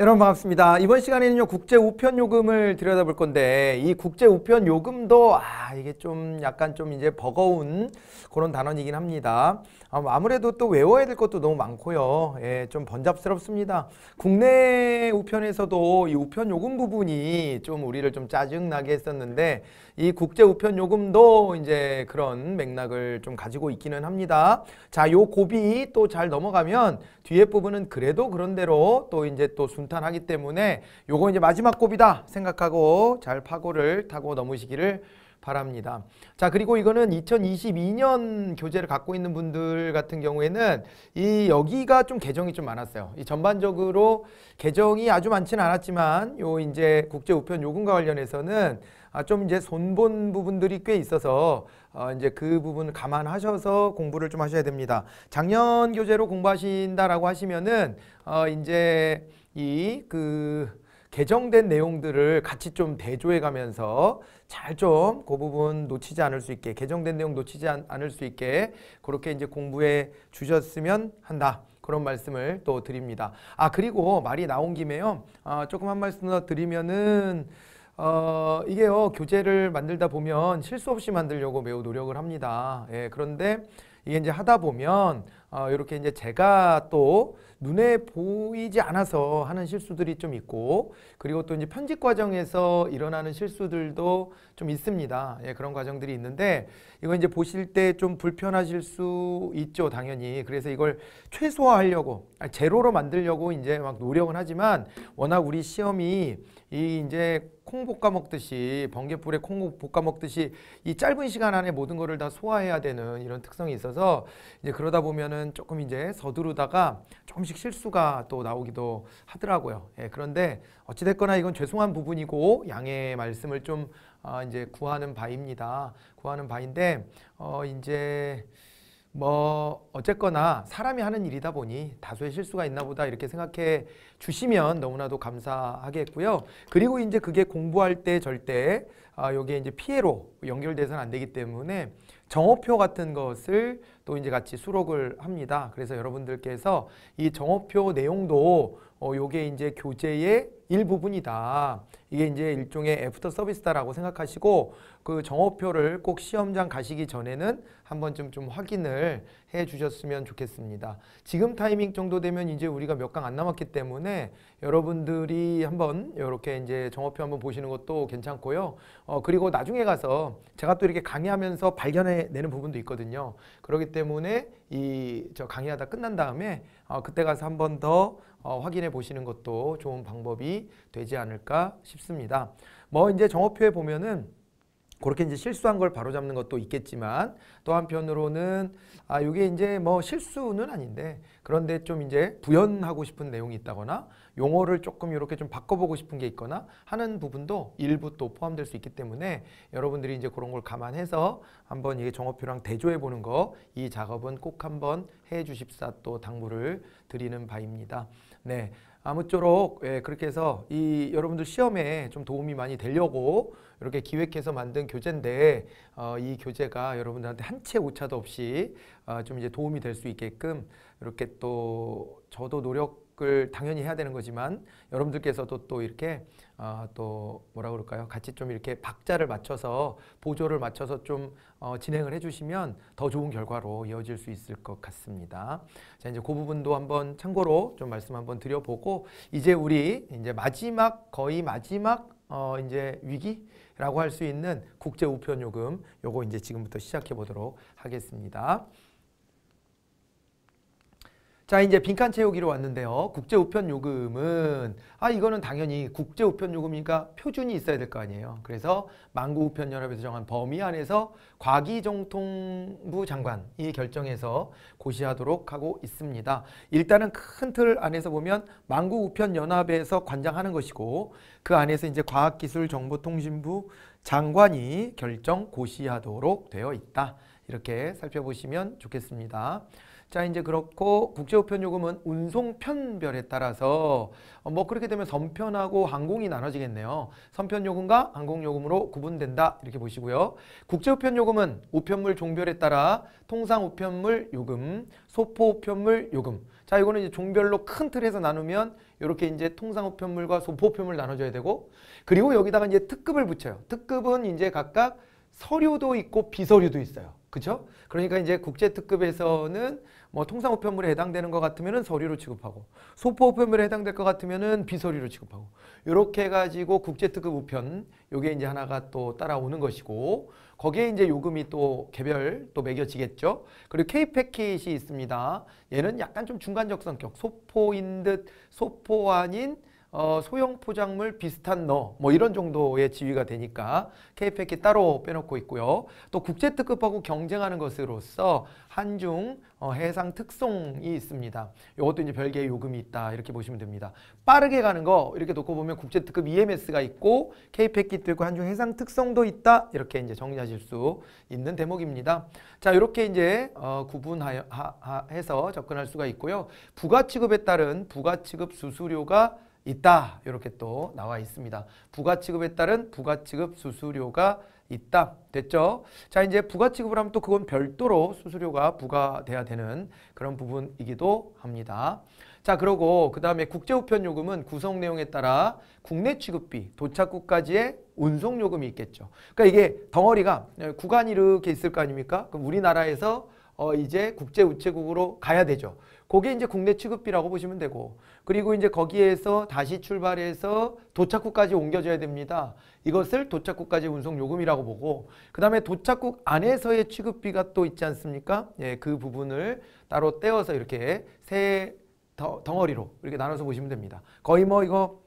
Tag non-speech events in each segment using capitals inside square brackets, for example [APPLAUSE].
여러분 반갑습니다. 이번 시간에는요 국제 우편 요금을 들여다볼 건데 이 국제 우편 요금도 아 이게 좀 약간 좀 이제 버거운 그런 단어이긴 합니다. 아, 아무래도 또 외워야 될 것도 너무 많고요. 예, 좀 번잡스럽습니다. 국내 우편에서도 이 우편 요금 부분이 좀 우리를 좀 짜증나게 했었는데 이 국제 우편 요금도 이제 그런 맥락을 좀 가지고 있기는 합니다. 자, 요 고비 또 잘 넘어가면 뒤에 부분은 그래도 그런대로 또 이제 또 순, 탄탄하기 때문에 요거 이제 마지막 곱이다 생각하고 잘 파고를 타고 넘으시기를 바랍니다. 자 그리고 이거는 2022년 교재를 갖고 있는 분들 같은 경우에는 이 여기가 좀 개정이 좀 많았어요. 이 전반적으로 개정이 아주 많지는 않았지만 요 이제 국제 우편 요금과 관련해서는 아, 좀 이제 손본 부분들이 꽤 있어서 어, 이제 그 부분을 감안하셔서 공부를 좀 하셔야 됩니다. 작년 교재로 공부하신다라고 하시면은 어, 이제 이그 개정된 내용들을 같이 좀 대조해 가면서 잘 좀 그 부분 놓치지 않을 수 있게 개정된 내용 놓치지 않, 을수 있게 그렇게 이제 공부해 주셨으면 한다. 그런 말씀을 또 드립니다. 아 그리고 말이 나온 김에요. 아, 조금 한 말씀 더 드리면은 어, 이게요 교재를 만들다 보면 실수 없이 만들려고 매우 노력을 합니다. 예, 그런데 이게 이제 하다 보면 어, 이렇게 이제 제가 또 눈에 보이지 않아서 하는 실수들이 좀 있고 그리고 또 이제 편집 과정에서 일어나는 실수들도 좀 있습니다. 예, 그런 과정들이 있는데 이거 이제 보실 때 좀 불편하실 수 있죠, 당연히. 그래서 이걸 최소화하려고 아, 제로로 만들려고 이제 막 노력은 하지만 워낙 우리 시험이 이 이제 콩 볶아 먹듯이 번개불에 콩 볶아 먹듯이 이 짧은 시간 안에 모든 거를 다 소화해야 되는 이런 특성이 있어서 이제 그러다 보면은 조금 이제 서두르다가 조금씩 실수가 또 나오기도 하더라고요. 예, 그런데 어찌 됐거나 이건 죄송한 부분이고 양해 말씀을 좀 아, 이제 구하는 바입니다. 구하는 바인데 어 이제 뭐 어쨌거나 사람이 하는 일이다 보니 다소의 실수가 있나 보다 이렇게 생각해 주시면 너무나도 감사하겠고요. 그리고 이제 그게 공부할 때 절대 아, 여기에 이제 피해로 연결돼서는 안 되기 때문에 정오표 같은 것을 또 이제 같이 수록을 합니다. 그래서 여러분들께서 이정오표 내용도 어, 요게 이제 교재의 일부분이다. 이게 이제 일종의 애프터 서비스다라고 생각하시고 그 정호표를 꼭 시험장 가시기 전에는 한 번쯤 좀 확인을 해 주셨으면 좋겠습니다. 지금 타이밍 정도 되면 이제 우리가 몇 강 안 남았기 때문에 여러분들이 한번 이렇게 이제 정호표 한번 보시는 것도 괜찮고요. 어, 그리고 나중에 가서 제가 또 이렇게 강의하면서 발견해 내는 부분도 있거든요. 그렇기 때문에 이 저 강의하다 끝난 다음에 어, 그때 가서 한번더 어, 확인해 보시는 것도 좋은 방법이 되지 않을까 싶습니다. 뭐 이제 정업표에 보면은 그렇게 이제 실수한 걸 바로잡는 것도 있겠지만 또 한편으로는 아 이게 이제 뭐 실수는 아닌데 그런데 좀 이제 부연하고 싶은 내용이 있다거나 용어를 조금 이렇게 좀 바꿔보고 싶은 게 있거나 하는 부분도 일부 또 포함될 수 있기 때문에 여러분들이 이제 그런 걸 감안해서 한번 이게 정업표랑 대조해 보는 거 이 작업은 꼭 한번 해 주십사 또 당부를 드리는 바입니다. 네. 아무쪼록 예, 그렇게 해서 이 여러분들 시험에 좀 도움이 많이 되려고 이렇게 기획해서 만든 교재인데 어, 이 교재가 여러분들한테 한 채 오차도 없이 어, 좀 이제 도움이 될 수 있게끔 이렇게 또 저도 노력을 당연히 해야 되는 거지만 여러분들께서도 또 이렇게 어, 또 뭐라 그럴까요? 같이 좀 이렇게 박자를 맞춰서 보조를 맞춰서 좀 어, 진행을 해주시면 더 좋은 결과로 이어질 수 있을 것 같습니다. 자 이제 그 부분도 한번 참고로 좀 말씀 한번 드려보고 이제 우리 이제 마지막 거의 마지막 어, 이제 위기라고 할 수 있는 국제 우편 요금 요거 이제 지금부터 시작해 보도록 하겠습니다. 자 이제 빈칸 채우기로 왔는데요. 국제 우편 요금은 아 이거는 당연히 국제 우편 요금이니까 표준이 있어야 될 거 아니에요. 그래서 만구 우편 연합에서 정한 범위 안에서 과기정통부 장관이 결정해서 고시하도록 하고 있습니다. 일단은 큰 틀 안에서 보면 만구 우편 연합에서 관장하는 것이고 그 안에서 이제 과학기술정보통신부 장관이 결정 고시하도록 되어 있다. 이렇게 살펴보시면 좋겠습니다. 자 이제 그렇고 국제우편요금은 운송편별에 따라서 어, 뭐 그렇게 되면 선편하고 항공이 나눠지겠네요. 선편요금과 항공요금으로 구분된다 이렇게 보시고요. 국제우편요금은 우편물 종별에 따라 통상우편물 요금, 소포우편물 요금 자 이거는 이제 종별로 큰 틀에서 나누면 이렇게 이제 통상우편물과 소포우편물 나눠져야 되고 그리고 여기다가 이제 특급을 붙여요. 특급은 이제 각각 서류도 있고 비서류도 있어요. 그렇죠? 그러니까 이제 국제특급에서는 뭐 통상 우편물에 해당되는 것같으면 서류로 취급하고 소포 우편물에 해당될 것같으면 비서류로 취급하고 이렇게 해가지고 국제특급 우편 요게 이제 하나가 또 따라오는 것이고 거기에 이제 요금이 또 개별 또 매겨지겠죠. 그리고 K 패킷이 있습니다. 얘는 약간 좀 중간적 성격 소포인 듯 소포 아닌 어, 소형 포장물 비슷한 너 뭐 이런 정도의 지위가 되니까 KPEC 따로 빼놓고 있고요. 또 국제특급하고 경쟁하는 것으로서 한중 어, 해상 특송이 있습니다. 이것도 이제 별개의 요금이 있다 이렇게 보시면 됩니다. 빠르게 가는 거 이렇게 놓고 보면 국제특급 EMS가 있고 KPEC도 있고 한중 해상 특성도 있다 이렇게 이제 정리하실 수 있는 대목입니다. 자 이렇게 이제 어, 구분하여 해서 접근할 수가 있고요. 부가취급에 따른 부가취급 수수료가 있다. 이렇게 또 나와 있습니다. 부가 취급에 따른 부가 취급 수수료가 있다. 됐죠? 자, 이제 부가 취급을 하면 또 그건 별도로 수수료가 부과돼야 되는 그런 부분이기도 합니다. 자, 그러고 그 다음에 국제우편 요금은 구성 내용에 따라 국내 취급비, 도착국까지의 운송 요금이 있겠죠. 그러니까 이게 덩어리가 구간이 이렇게 있을 거 아닙니까? 그럼 우리나라에서 어 이제 국제우체국으로 가야 되죠. 그게 이제 국내 취급비라고 보시면 되고 그리고 이제 거기에서 다시 출발해서 도착국까지 옮겨줘야 됩니다. 이것을 도착국까지 운송 요금이라고 보고 그 다음에 도착국 안에서의 취급비가 또 있지 않습니까? 예, 그 부분을 따로 떼어서 이렇게 세 덩어리로 이렇게 나눠서 보시면 됩니다. 거의 뭐 이거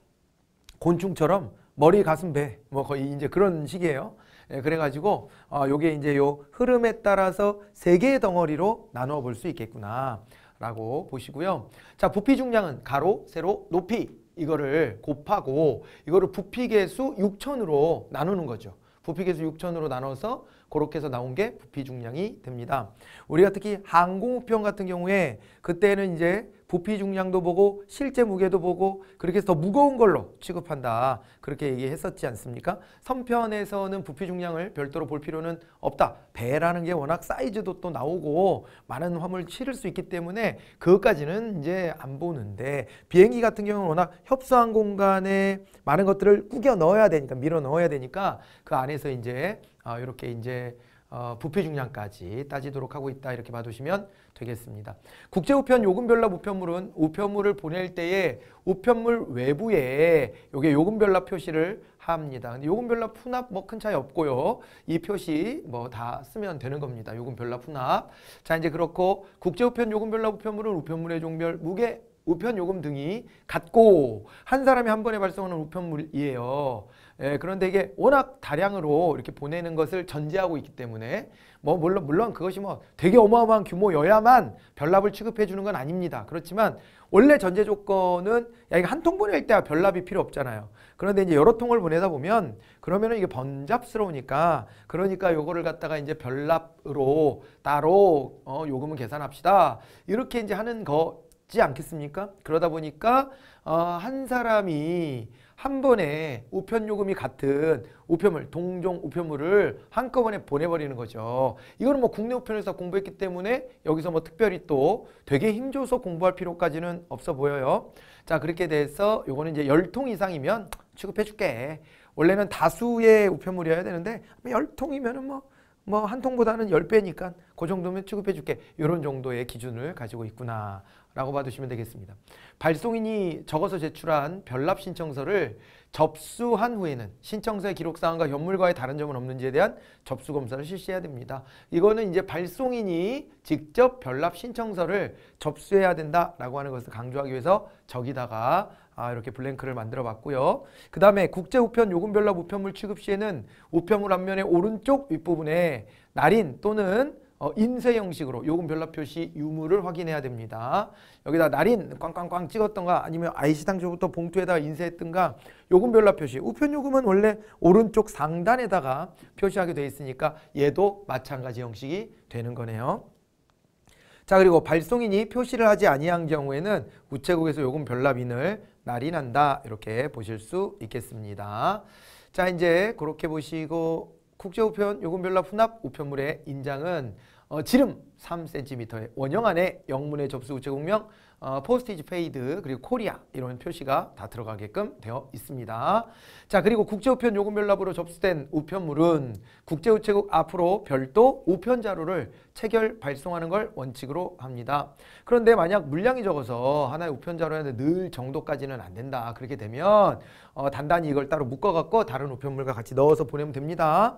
곤충처럼 머리, 가슴, 배 뭐 거의 이제 그런 식이에요. 예, 그래가지고 어, 요게 이제 요 흐름에 따라서 세 개의 덩어리로 나눠볼 수 있겠구나. 라고 보시고요. 자 부피 중량은 가로, 세로, 높이 이거를 곱하고 이거를 부피 계수 6천으로 나누는 거죠. 부피 계수 6천으로 나눠서 그렇게 해서 나온 게 부피 중량이 됩니다. 우리가 특히 항공 우편 같은 경우에 그때는 이제 부피 중량도 보고 실제 무게도 보고 그렇게 해서 더 무거운 걸로 취급한다. 그렇게 얘기했었지 않습니까? 선편에서는 부피 중량을 별도로 볼 필요는 없다. 배라는 게 워낙 사이즈도 또 나오고 많은 화물 실을 수 있기 때문에 그것까지는 이제 안 보는데 비행기 같은 경우는 워낙 협소한 공간에 많은 것들을 꾸겨 넣어야 되니까 밀어 넣어야 되니까 그 안에서 이제 아, 이렇게 이제 어, 부패 중량까지 따지도록 하고 있다 이렇게 봐두시면 되겠습니다. 국제우편 요금별라 우편물은 우편물을 보낼 때에 우편물 외부에 요게 요금별라 표시를 합니다. 근데 요금별라 푸납 뭐큰 차이 없고요. 이 표시 뭐 다 쓰면 되는 겁니다. 요금별라 푸납. 자 이제 그렇고 국제우편 요금별라 우편물은 우편물의 종별 무게 우편 요금 등이 같고 한 사람이 한 번에 발송하는 우편물이에요. 예, 그런데 이게 워낙 다량으로 이렇게 보내는 것을 전제하고 있기 때문에 뭐 물론 물론 그것이 뭐 되게 어마어마한 규모여야만 별납을 취급해 주는 건 아닙니다. 그렇지만 원래 전제 조건은 야 이거 한통 보낼 때야 별납이 필요 없잖아요. 그런데 이제 여러 통을 보내다 보면 그러면은 이게 번잡스러우니까 그러니까 요거를 갖다가 이제 별납으로 따로 어요금을 계산합시다. 이렇게 이제 하는 거지 않겠습니까? 그러다 보니까 어한 사람이 한 번에 우편 요금이 같은 우편물, 동종 우편물을 한꺼번에 보내버리는 거죠. 이거는 뭐 국내 우편에서 공부했기 때문에 여기서 뭐 특별히 또 되게 힘줘서 공부할 필요까지는 없어 보여요. 자 그렇게 돼서 요거는 이제 열 통 이상이면 취급해줄게. 원래는 다수의 우편물이어야 되는데 열통이면은 뭐 뭐 한 통보다는 열배니까그 정도면 취급해줄게. 요런 정도의 기준을 가지고 있구나. 라고 봐주시면 되겠습니다. 발송인이 적어서 제출한 별납 신청서를 접수한 후에는 신청서의 기록사항과 현물과의 다른 점은 없는지에 대한 접수 검사를 실시해야 됩니다. 이거는 이제 발송인이 직접 별납 신청서를 접수해야 된다라고 하는 것을 강조하기 위해서 저기다가 아, 이렇게 블랭크를 만들어 봤고요. 그 다음에 국제 우편 요금 별납 우편물 취급 시에는 우편물 앞면의 오른쪽 윗부분에 날인 또는 어, 인쇄 형식으로 요금 별납 표시 유무를 확인해야 됩니다. 여기다 날인 꽝꽝꽝 찍었던가 아니면 아이시당초부터 봉투에다 인쇄했던가 요금 별납 표시 우편 요금은 원래 오른쪽 상단에다가 표시하게 돼 있으니까 얘도 마찬가지 형식이 되는 거네요. 자 그리고 발송인이 표시를 하지 아니한 경우에는 우체국에서 요금 별납인을 날인한다 이렇게 보실 수 있겠습니다. 자 이제 그렇게 보시고 국제우편 요금별납 훈납 우편물의 인장은 어, 지름 3cm의 원형 안에 영문의 접수 우체국명 어, 포스티지 페이드 그리고 코리아 이런 표시가 다 들어가게끔 되어 있습니다. 자 그리고 국제우편 요금별납으로 접수된 우편물은 국제우체국 앞으로 별도 우편 자료를 체결 발송하는 걸 원칙으로 합니다. 그런데 만약 물량이 적어서 하나의 우편 자료에 늘 정도까지는 안 된다. 그렇게 되면 어, 단단히 이걸 따로 묶어갖고 다른 우편물과 같이 넣어서 보내면 됩니다.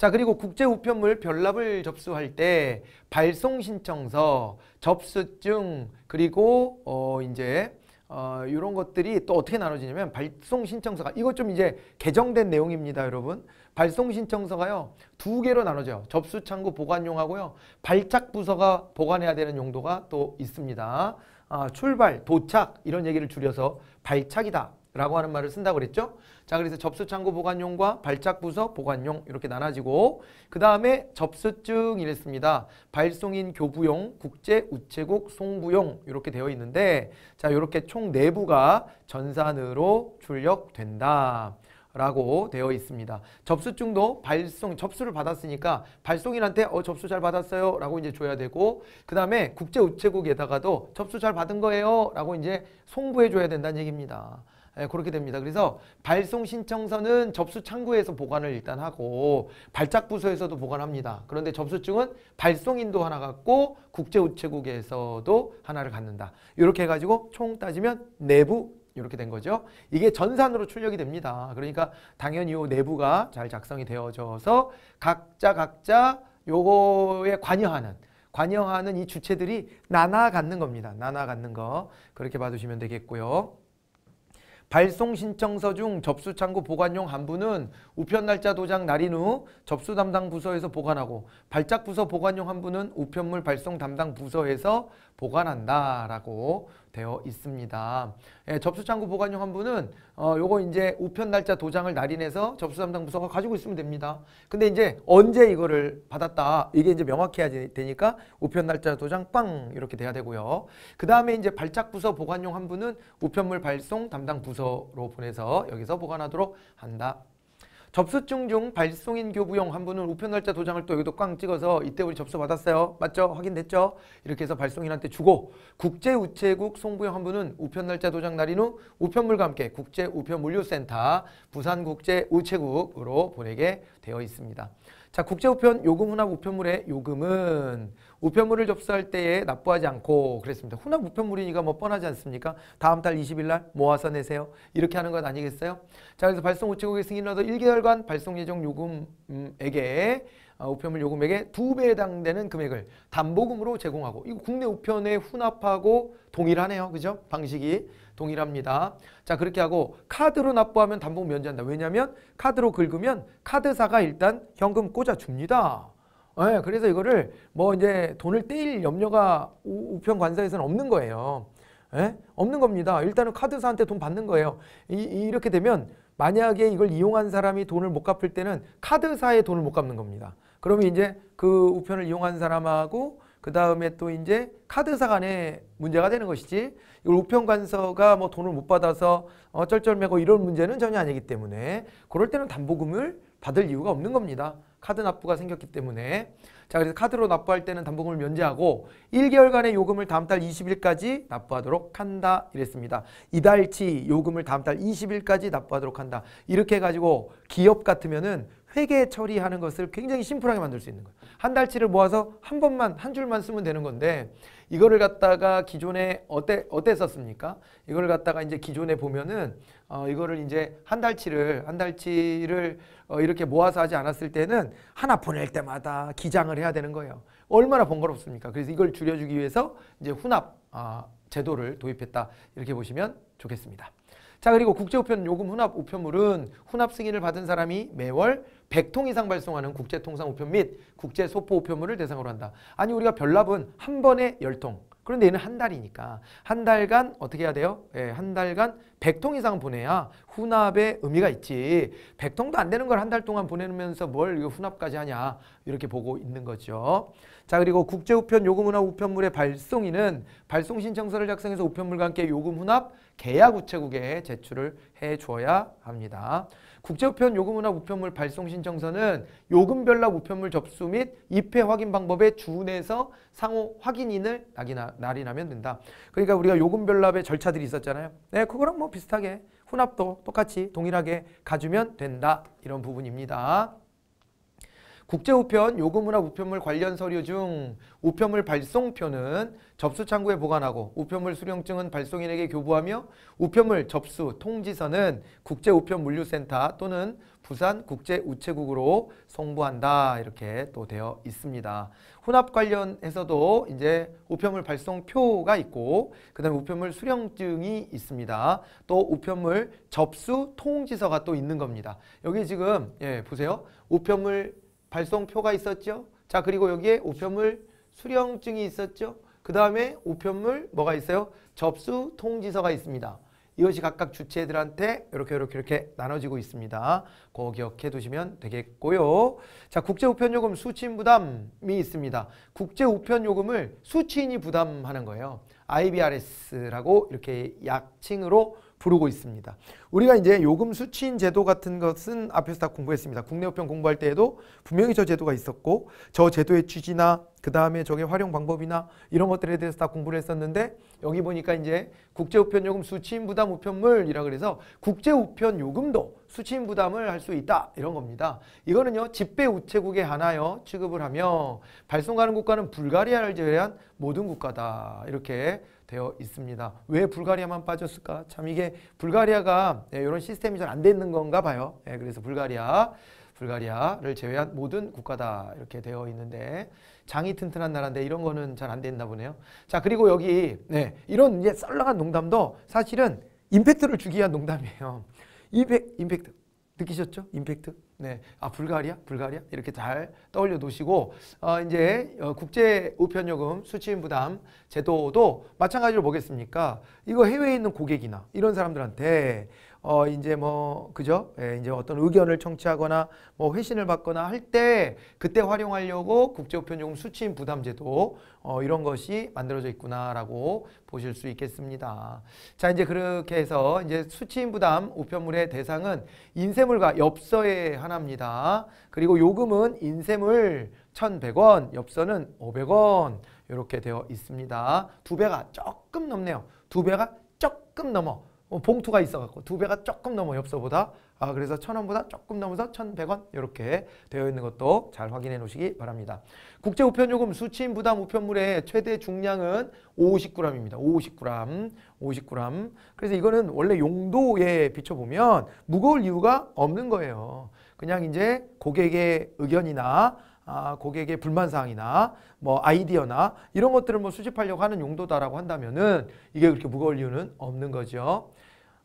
자 그리고 국제우편물 별납을 접수할 때 발송 신청서, 접수증 그리고 어 이제 어 이런 것들이 또 어떻게 나눠지냐면 발송 신청서가 이것 좀 이제 개정된 내용입니다 여러분 발송 신청서가요 두 개로 나눠져요 접수 창구 보관용하고요 발착 부서가 보관해야 되는 용도가 또 있습니다 아, 출발 도착 이런 얘기를 줄여서 발착이다 라고 하는 말을 쓴다고 그랬죠? 자 그래서 접수창고 보관용과 발작부서 보관용 이렇게 나눠지고 그 다음에 접수증 이랬습니다. 발송인 교부용, 국제우체국 송부용 이렇게 되어 있는데 자 이렇게 총 내부가 전산으로 출력된다. 라고 되어 있습니다. 접수증도 발송, 접수를 받았으니까 발송인한테 어 접수 잘 받았어요 라고 이제 줘야 되고 그 다음에 국제우체국에다가도 접수 잘 받은 거예요 라고 이제 송부해 줘야 된다는 얘기입니다. 예, 그렇게 됩니다. 그래서 발송 신청서는 접수 창구에서 보관을 일단 하고 발작 부서에서도 보관합니다. 그런데 접수증은 발송인도 하나 갖고 국제우체국에서도 하나를 갖는다. 이렇게 해가지고 총 따지면 내부 이렇게 된 거죠. 이게 전산으로 출력이 됩니다. 그러니까 당연히 요 내부가 잘 작성이 되어져서 각자 각자 요거에 관여하는 관여하는 이 주체들이 나나 갖는 겁니다. 나나 갖는 거 그렇게 봐주시면 되겠고요. 발송 신청서 중 접수 창구 보관용 한 분은 우편 날짜 도장 날인 후 접수 담당 부서에서 보관하고 발작 부서 보관용 한 분은 우편물 발송 담당 부서에서 보관한다라고 되어 있습니다. 예, 접수창구 보관용 환부는 어, 요거 이제 우편 날짜 도장을 날인해서 접수 담당 부서가 가지고 있으면 됩니다. 근데 이제 언제 이거를 받았다 이게 이제 명확해야 되니까 우편 날짜 도장 빵 이렇게 돼야 되고요. 그 다음에 이제 발작 부서 보관용 환부는 우편물 발송 담당 부서로 보내서 여기서 보관하도록 한다. 접수증 중 발송인 교부용 한 분은 우편 날짜 도장을 또 여기도 꽝 찍어서 이때 우리 접수 받았어요. 맞죠? 확인됐죠? 이렇게 해서 발송인한테 주고 국제 우체국 송부용 한 분은 우편 날짜 도장 날인 후 우편물과 함께 국제 우편 물류센터 부산 국제 우체국으로 보내게 되어 있습니다. 자, 국제우편 요금 혼합 우편물의 요금은 우편물을 접수할 때에 납부하지 않고 그랬습니다. 혼합 우편물이니까 뭐 뻔하지 않습니까? 다음 달 20일 날 모아서 내세요. 이렇게 하는 것 아니겠어요? 자, 그래서 발송 우체국에 승인으로서 1개월간 발송 예정 요금에게 어, 우편물 요금액의 두배에 해당되는 금액을 담보금으로 제공하고 이거 국내 우편에 혼합하고 동일하네요. 그죠? 방식이. 동일합니다. 자 그렇게 하고 카드로 납부하면 담보 면제한다. 왜냐하면 카드로 긁으면 카드사가 일단 현금 꽂아줍니다. 네, 예, 그래서 이거를 뭐 이제 돈을 떼일 염려가 우, 우편 관사에서는 없는 거예요. 네? 없는 겁니다. 일단은 카드사한테 돈 받는 거예요. 이, 이렇게 되면 만약에 이걸 이용한 사람이 돈을 못 갚을 때는 카드사의 돈을 못 갚는 겁니다. 그러면 이제 그 우편을 이용한 사람하고 그 다음에 또 이제 카드사 간에 문제가 되는 것이지 이걸 우편관서가 뭐 돈을 못 받아서 어 쩔쩔매고 이런 문제는 전혀 아니기 때문에 그럴 때는 담보금을 받을 이유가 없는 겁니다. 카드 납부가 생겼기 때문에 자 그래서 카드로 납부할 때는 담보금을 면제하고 1개월간의 요금을 다음 달 20일까지 납부하도록 한다 이랬습니다. 이달치 요금을 다음 달 20일까지 납부하도록 한다. 이렇게 해가지고 기업 같으면은 회계 처리하는 것을 굉장히 심플하게 만들 수 있는 거예요. 한 달치를 모아서 한 번만 한 줄만 쓰면 되는 건데 이거를 갖다가 기존에 어때 어땠었습니까? 이걸 갖다가 이제 기존에 보면은 어 이거를 이제 한 달치를 한 달치를 어 이렇게 모아서 하지 않았을 때는 하나 보낼 때마다 기장을 해야 되는 거예요. 얼마나 번거롭습니까? 그래서 이걸 줄여주기 위해서 이제 혼합 아, 제도를 도입했다 이렇게 보시면 좋겠습니다. 자 그리고 국제우편 요금 혼합 우편물은 혼합 승인을 받은 사람이 매월 100통 이상 발송하는 국제통상 우편 및 국제소포 우편물을 대상으로 한다. 아니 우리가 별납은 한 번에 10통. 그런데 얘는 한 달이니까 한 달간 어떻게 해야 돼요? 예, 한 달간 100통 이상 보내야 훈합의 의미가 있지. 100통도 안 되는 걸 한 달 동안 보내면서 뭘 이거 훈합까지 하냐 이렇게 보고 있는 거죠. 자 그리고 국제우편 요금훈화 우편물의 발송인은 발송 신청서를 작성해서 우편물과 함께 요금훈합 계약 우체국에 제출을 해줘야 합니다. 국제우편 요금문화 우편물 발송 신청서는 요금별락 우편물 접수 및 입회 확인 방법에 준해서 상호 확인인을 날인하면 된다. 그러니까 우리가 요금별납의 절차들이 있었잖아요. 네, 그거랑 뭐 비슷하게 혼합도 똑같이 동일하게 가주면 된다. 이런 부분입니다. 국제우편, 요금문화 우편물 관련 서류 중 우편물 발송표는 접수 창구에 보관하고 우편물 수령증은 발송인에게 교부하며 우편물 접수 통지서는 국제우편물류센터 또는 부산 국제우체국으로 송부한다 이렇게 또 되어 있습니다. 혼합 관련해서도 이제 우편물 발송표가 있고 그 다음에 우편물 수령증이 있습니다. 또 우편물 접수 통지서가 또 있는 겁니다. 여기 지금 예 보세요. 우편물 발송표가 있었죠. 자 그리고 여기에 우편물 수령증이 있었죠. 그 다음에 우편물 뭐가 있어요? 접수 통지서가 있습니다. 이것이 각각 주체들한테 이렇게 이렇게 이렇게 나눠지고 있습니다. 그 기억해 두시면 되겠고요. 자, 국제우편요금 수취인 부담이 있습니다. 국제우편요금을 수취인이 부담하는 거예요. IBRS라고 이렇게 약칭으로 부르고 있습니다. 우리가 이제 요금 수취인 제도 같은 것은 앞에서 다 공부했습니다. 국내우편 공부할 때에도 분명히 저 제도가 있었고 저 제도의 취지나 그 다음에 저게 활용 방법이나 이런 것들에 대해서 다 공부를 했었는데 여기 보니까 이제 국제우편요금 수취인 부담 우편물이라 그래서 국제우편요금도 수취인 부담을 할 수 있다 이런 겁니다. 이거는요 집배우체국에 하나여 취급을 하며 발송 가는 국가는 불가리아를 제외한 모든 국가다 이렇게 되어 있습니다. 왜 불가리아만 빠졌을까? 참 이게 불가리아가 이런 예, 시스템이 잘 안 되는 건가 봐요. 예, 그래서 불가리아, 불가리아를 제외한 모든 국가다 이렇게 되어 있는데 장이 튼튼한 나라인데 이런 거는 잘 안 됐나 보네요. 자 그리고 여기 네, 이런 이제 썰렁한 농담도 사실은 임팩트를 주기 위한 농담이에요. 임팩, 임팩트 느끼셨죠? 임팩트? 네, 아 불가리아, 불가리아 이렇게 잘 떠올려 놓으시고 어, 이제 어, 국제 우편요금 수취인 부담 제도도 마찬가지로 보겠습니까 이거 해외에 있는 고객이나 이런 사람들한테 어 이제 뭐 그죠? 예, 이제 어떤 의견을 청취하거나 뭐 회신을 받거나 할 때 그때 활용하려고 국제우편용 수취인 부담제도 어 이런 것이 만들어져 있구나라고 보실 수 있겠습니다. 자 이제 그렇게 해서 이제 수취인 부담 우편물의 대상은 인쇄물과 엽서에 하나입니다. 그리고 요금은 인쇄물 1,100원, 엽서는 500원 이렇게 되어 있습니다. 두 배가 조금 넘네요. 두 배가 조금 넘어. 어, 봉투가 있어갖고 두 배가 조금 넘어 엽서보다 아 그래서 천 원보다 조금 넘어서 천 백 원 이렇게 되어 있는 것도 잘 확인해 놓으시기 바랍니다. 국제 우편 요금 수취인 부담 우편물의 최대 중량은 5 0 g 입니다 50g, 50g. 그 그래서 이거는 원래 용도에 비춰보면 무거울 이유가 없는 거예요. 그냥 이제 고객의 의견이나 아, 고객의 불만사항이나 뭐 아이디어나 이런 것들을 뭐 수집하려고 하는 용도다라고 한다면은 이게 그렇게 무거울 이유는 없는 거죠.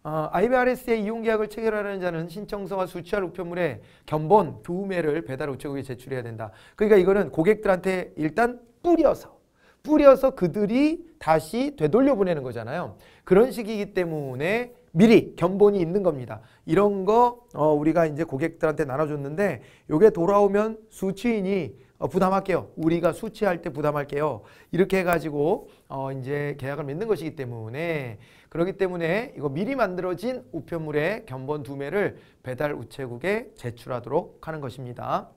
어, IBRS의 이용계약을 체결하려는 자는 신청서와 수취할 우편물의 견본, 교우매를 배달 우체국에 제출해야 된다. 그러니까 이거는 고객들한테 일단 뿌려서 뿌려서 그들이 다시 되돌려 보내는 거잖아요. 그런 식이기 때문에 미리 견본이 있는 겁니다. 이런 거 어, 우리가 이제 고객들한테 나눠줬는데 요게 돌아오면 수취인이 어, 부담할게요. 우리가 수취할 때 부담할게요. 이렇게 해가지고 어, 이제 계약을 맺는 것이기 때문에 그렇기 때문에 이거 미리 만들어진 우편물의 견본 두 매를 배달 우체국에 제출하도록 하는 것입니다.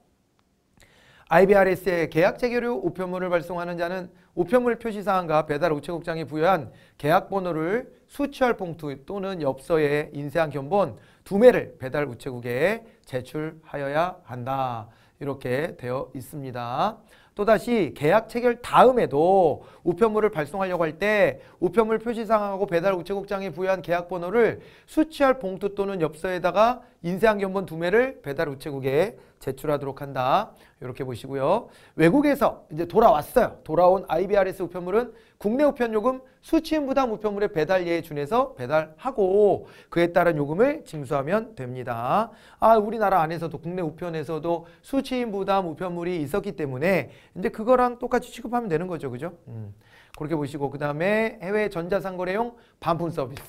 IBRS의 계약 체결후 우편물을 발송하는 자는 우편물 표시사항과 배달 우체국장이 부여한 계약번호를 수취할 봉투 또는 엽서에 인쇄한 견본 두 매를 배달 우체국에 제출하여야 한다. 이렇게 되어 있습니다. 또다시 계약 체결 다음에도 우편물을 발송하려고 할 때 우편물 표시상하고 배달 우체국장이 부여한 계약 번호를 수취할 봉투 또는 엽서에다가 인쇄한 견본 두 매를 배달 우체국에 제출하도록 한다. 이렇게 보시고요. 외국에서 이제 돌아왔어요. 돌아온 IBRS 우편물은 국내 우편 요금 수취인 부담 우편물의 배달 예에 준해서 배달하고 그에 따른 요금을 징수하면 됩니다. 아, 우리나라 안에서도 국내 우편에서도 수취인 부담 우편물이 있었기 때문에 이제 그거랑 똑같이 취급하면 되는 거죠. 그죠? 음. 그렇게 보시고 그 다음에 해외 전자상거래용 반품 서비스.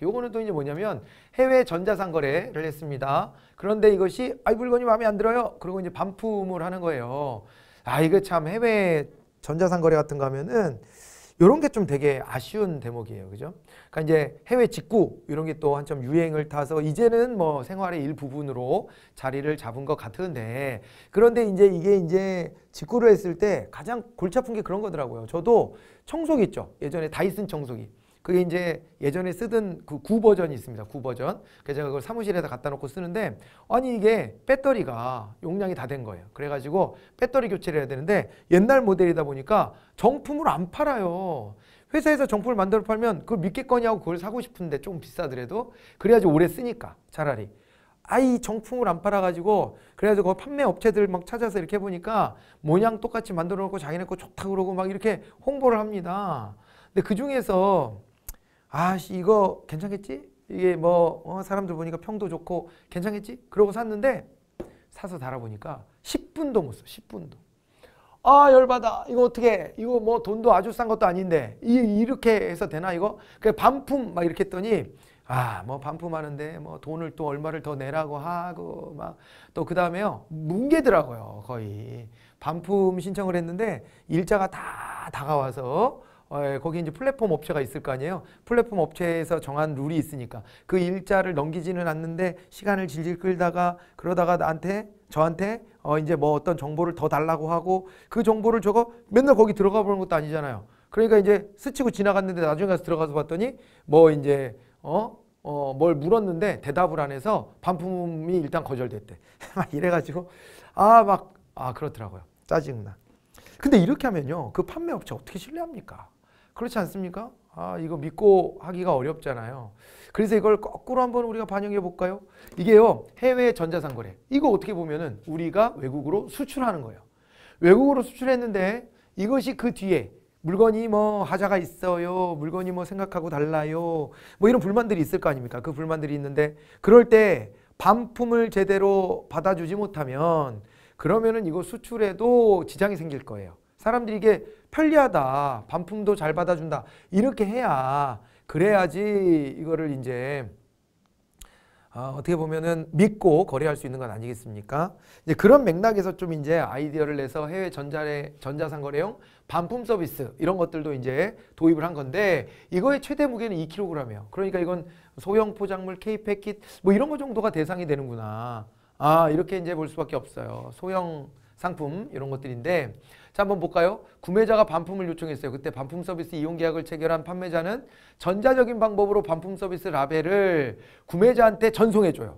요거는 또 이제 뭐냐면 해외 전자상거래를 했습니다. 그런데 이것이 아이 물건이 마음에 안 들어요. 그리고 이제 반품을 하는 거예요. 아 이거 참 해외 전자상거래 같은 거 하면은 이런 게 좀 되게 아쉬운 대목이에요. 그죠? 그러니까 이제 해외 직구 이런 게 또 한참 유행을 타서 이제는 뭐 생활의 일부분으로 자리를 잡은 것 같은데 그런데 이제 이게 이제 직구를 했을 때 가장 골치 아픈 게 그런 거더라고요. 저도 청소기 있죠. 예전에 다이슨 청소기. 그게 이제 예전에 쓰던 그 구버전이 있습니다. 구버전 그래서 제가 그걸 사무실에다 갖다 놓고 쓰는데 아니 이게 배터리가 용량이 다 된 거예요. 그래가지고 배터리 교체를 해야 되는데 옛날 모델이다 보니까 정품을 안 팔아요. 회사에서 정품을 만들어 팔면 그걸 믿겠거냐 고 그걸 사고 싶은데 조금 비싸더라도 그래야지 오래 쓰니까 차라리. 아이 정품을 안 팔아가지고 그래가지고 그 판매 업체들 막 찾아서 이렇게 해보니까 모양 똑같이 만들어 놓고 자기네 거 좋다 그러고 막 이렇게 홍보를 합니다. 근데 그 중에서 아 이거 괜찮겠지? 이게 뭐 어, 사람들 보니까 평도 좋고 괜찮겠지? 그러고 샀는데 사서 달아보니까 10분도 못 써. 10분도. 아 열받아. 이거 어떻게 이거 뭐 돈도 아주 싼 것도 아닌데 이, 이렇게 해서 되나 이거? 그 반품 막 이렇게 했더니 아뭐 반품하는데 뭐 돈을 또 얼마를 더 내라고 하고 막 또 그 다음에요 뭉개더라고요 거의 반품 신청을 했는데 일자가 다 다가와서 어, 예, 거기 이제 플랫폼 업체가 있을 거 아니에요. 플랫폼 업체에서 정한 룰이 있으니까 그 일자를 넘기지는 않는데 시간을 질질 끌다가 그러다가 나한테 저한테 어 이제 뭐 어떤 정보를 더 달라고 하고 그 정보를 저거 맨날 거기 들어가 보는 것도 아니잖아요. 그러니까 이제 스치고 지나갔는데 나중에 가서 들어가서 봤더니 뭐 이제 어? 어, 뭘 물었는데 대답을 안 해서 반품이 일단 거절됐대. [LAUGHS] 막 이래가지고 아막아 아, 그렇더라고요. 짜증나. 근데 이렇게 하면요. 그 판매업체 어떻게 신뢰합니까? 그렇지 않습니까? 아, 이거 믿고 하기가 어렵잖아요. 그래서 이걸 거꾸로 한번 우리가 반영해 볼까요? 이게요, 해외 전자상거래. 이거 어떻게 보면은 우리가 외국으로 수출하는 거예요. 외국으로 수출했는데 이것이 그 뒤에 물건이 뭐 하자가 있어요. 물건이 뭐 생각하고 달라요. 뭐 이런 불만들이 있을 거 아닙니까? 그 불만들이 있는데 그럴 때 반품을 제대로 받아주지 못하면 그러면은 이거 수출에도 지장이 생길 거예요. 사람들이 이게 편리하다. 반품도 잘 받아준다. 이렇게 해야 그래야지 이거를 이제 어, 어떻게 보면은 믿고 거래할 수 있는 건 아니겠습니까? 이제 그런 맥락에서 좀 이제 아이디어를 내서 해외 전자래, 전자상거래용 반품 서비스 이런 것들도 이제 도입을 한 건데 이거의 최대 무게는 2kg이에요. 그러니까 이건 소형 포장물, K패킷 뭐 이런 거 정도가 대상이 되는구나. 아 이렇게 이제 볼 수밖에 없어요. 소형 상품 이런 것들인데 자 한번 볼까요? 구매자가 반품을 요청했어요. 그때 반품 서비스 이용 계약을 체결한 판매자는 전자적인 방법으로 반품 서비스 라벨을 구매자한테 전송해줘요.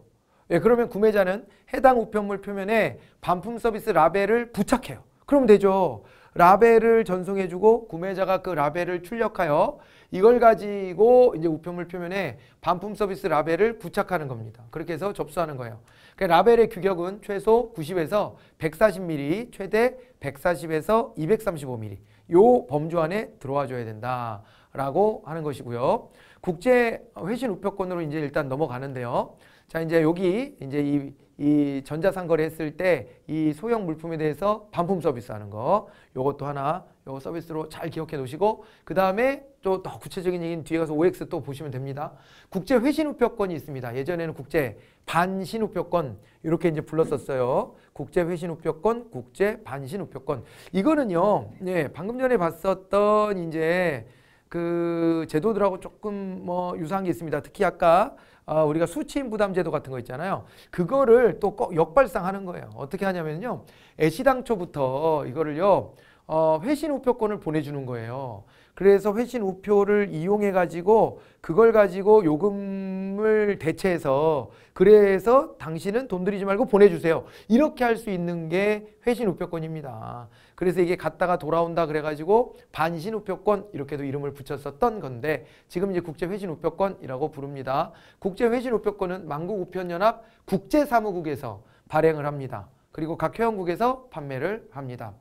예, 그러면 구매자는 해당 우편물 표면에 반품 서비스 라벨을 부착해요. 그럼 되죠. 라벨을 전송해주고 구매자가 그 라벨을 출력하여 이걸 가지고 이제 우편물 표면에 반품 서비스 라벨을 부착하는 겁니다. 그렇게 해서 접수하는 거예요. 그러니까 라벨의 규격은 최소 90에서 140mm, 최대 140에서 235mm 요 범주 안에 들어와줘야 된다라고 하는 것이고요. 국제 회신 우표권으로 이제 일단 넘어가는데요. 자 이제 여기 이제 이이 전자상거래 했을 때 이 소형 물품에 대해서 반품 서비스 하는 거 요것도 하나 요 서비스로 잘 기억해 놓으시고 그 다음에 또 더 구체적인 얘기는 뒤에 가서 OX 또 보시면 됩니다. 국제 회신우표권이 있습니다. 예전에는 국제 반신우표권 이렇게 이제 불렀었어요. 국제 회신우표권, 국제 반신우표권 이거는요. 예, 방금 전에 봤었던 이제 그 제도들하고 조금 뭐 유사한 게 있습니다. 특히 아까 어, 우리가 수취인 부담 제도 같은 거 있잖아요. 그거를 또 역발상하는 거예요. 어떻게 하냐면요. 애시당초부터 이거를요. 어, 회신 우표권을 보내주는 거예요. 그래서 회신 우표를 이용해 가지고 그걸 가지고 요금을 대체해서 그래서 당신은 돈 들이지 말고 보내주세요. 이렇게 할 수 있는 게 회신 우표권입니다. 그래서 이게 갔다가 돌아온다 그래가지고 반신 우표권 이렇게도 이름을 붙였었던 건데 지금 이제 국제 회신 우표권이라고 부릅니다. 국제 회신 우표권은 만국 우편연합 국제사무국에서 발행을 합니다. 그리고 각 회원국에서 판매를 합니다.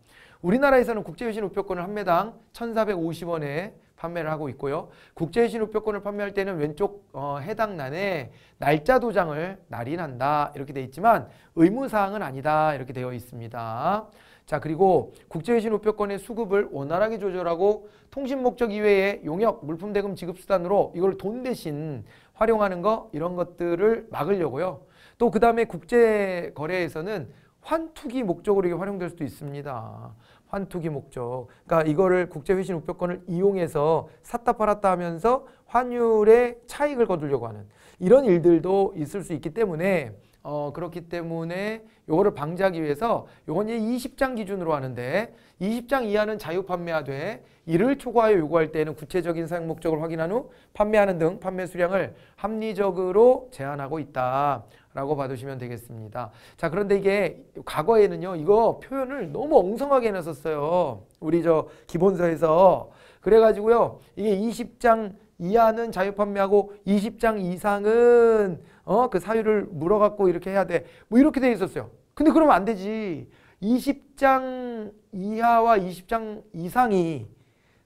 우리나라에서는 국제회신 우표권을 한 매당 1,450원에 판매를 하고 있고요. 국제회신 우표권을 판매할 때는 왼쪽 어, 해당 란에 날짜 도장을 날인한다 이렇게 되어 있지만 의무사항은 아니다 이렇게 되어 있습니다. 자 그리고 국제회신 우표권의 수급을 원활하게 조절하고 통신 목적 이외에 용역, 물품 대금 지급 수단으로 이걸 돈 대신 활용하는 거 이런 것들을 막으려고요. 또 그 다음에 국제 거래에서는 환투기 목적으로 이게 활용될 수도 있습니다. 환투기 목적. 그러니까 이거를 국제회신 우표권을 이용해서 샀다 팔았다 하면서 환율의 차익을 거두려고 하는 이런 일들도 있을 수 있기 때문에 어, 그렇기 때문에 요거를 방지하기 위해서 요건 이제 20장 기준으로 하는데 20장 이하는 자유 판매하되 이를 초과하여 요구할 때에는 구체적인 사용 목적을 확인한 후 판매하는 등 판매 수량을 합리적으로 제한하고 있다. 라고 봐두시면 되겠습니다. 자 그런데 이게 과거에는요 이거 표현을 너무 엉성하게 해놨었어요. 우리 저 기본서에서 그래가지고요 이게 20장 이하는 자유판매하고 20장 이상은 어그 사유를 물어갖고 이렇게 해야 돼. 뭐 이렇게 돼 있었어요. 근데 그러면 안 되지. 20장 이하와 20장 이상이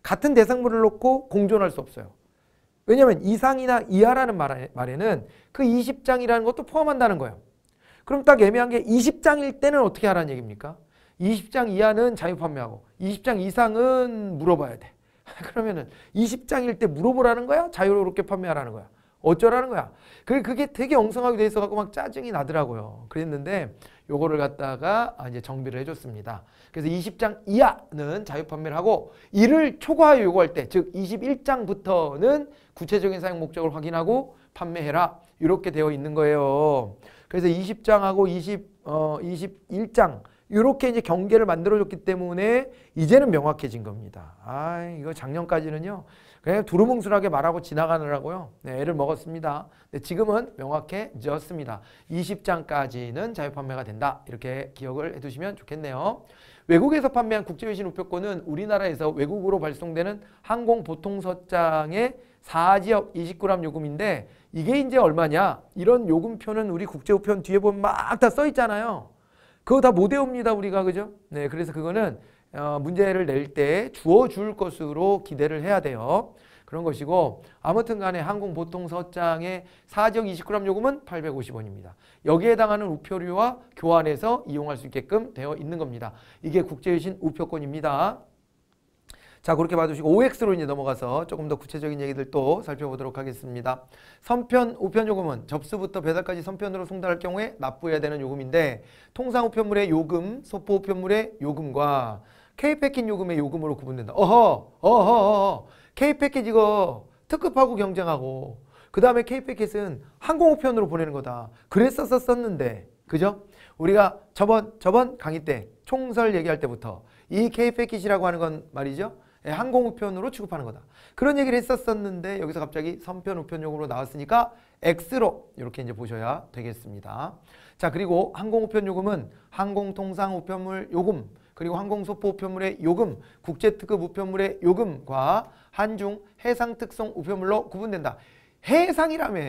같은 대상물을 놓고 공존할 수 없어요. 왜냐하면 이상이나 이하라는 말에는 그 20장이라는 것도 포함한다는 거예요. 그럼 딱 애매한 게 20장일 때는 어떻게 하라는 얘기입니까? 20장 이하는 자유판매하고 20장 이상은 물어봐야 돼. [LAUGHS] 그러면은 20장일 때 물어보라는 거야? 자유롭게 판매하라는 거야? 어쩌라는 거야? 그, 그게 되게 엉성하게 돼있어갖막 짜증이 나더라고요. 그랬는데 요거를 갖다가 아, 이제 정비를 해줬습니다. 그래서 20장 이하는 자유판매를 하고 이를 초과 요구할 때, 즉 21장부터는 구체적인 사용 목적을 확인하고 판매해라 이렇게 되어 있는 거예요. 그래서 20장하고 20, 어, 21장 이렇게 이제 경계를 만들어줬기 때문에 이제는 명확해진 겁니다. 아 이거 작년까지는요. 그냥 두루뭉술하게 말하고 지나가느라고요. 네, 애를 먹었습니다. 네, 지금은 명확해졌습니다. 20장까지는 자유판매가 된다. 이렇게 기억을 해두시면 좋겠네요. 외국에서 판매한 국제유신 우표권은 우리나라에서 외국으로 발송되는 항공보통서장의 4지역 20g 요금인데 이게 이제 얼마냐? 이런 요금표는 우리 국제우편 뒤에 보면 막 다 써 있잖아요. 그거 다 못 외웁니다 우리가 그죠? 네 그래서 그거는 어, 문제를 낼 때 주어줄 것으로 기대를 해야 돼요. 그런 것이고 아무튼 간에 항공 보통 서장의 4지역 20g 요금은 850원입니다. 여기에 해당하는 우표류와 교환해서 이용할 수 있게끔 되어 있는 겁니다. 이게 국제유신 우표권입니다. 자 그렇게 봐주시고 OX로 이제 넘어가서 조금 더 구체적인 얘기들 또 살펴보도록 하겠습니다. 선편 우편 요금은 접수부터 배달까지 선편으로 송달할 경우에 납부해야 되는 요금인데 통상 우편물의 요금, 소포 우편물의 요금과 K패킷 요금의 요금으로 구분된다. 어허 어허 어허 K패킷 이거 특급하고 경쟁하고 그 다음에 K패킷은 항공우편으로 보내는 거다. 그랬었었는데 그죠? 우리가 저번 저번 강의 때 총설 얘기할 때부터 이 K 패킷이라고 하는 건 말이죠. 예, 항공우편으로 취급하는 거다. 그런 얘기를 했었었는데 여기서 갑자기 선편 우편용으로 나왔으니까 X로 이렇게 이제 보셔야 되겠습니다. 자 그리고 항공우편 요금은 항공통상 우편물 요금 그리고 항공소포 우편물의 요금, 국제특급 우편물의 요금과 한중 해상특성 우편물로 구분된다. 해상이라며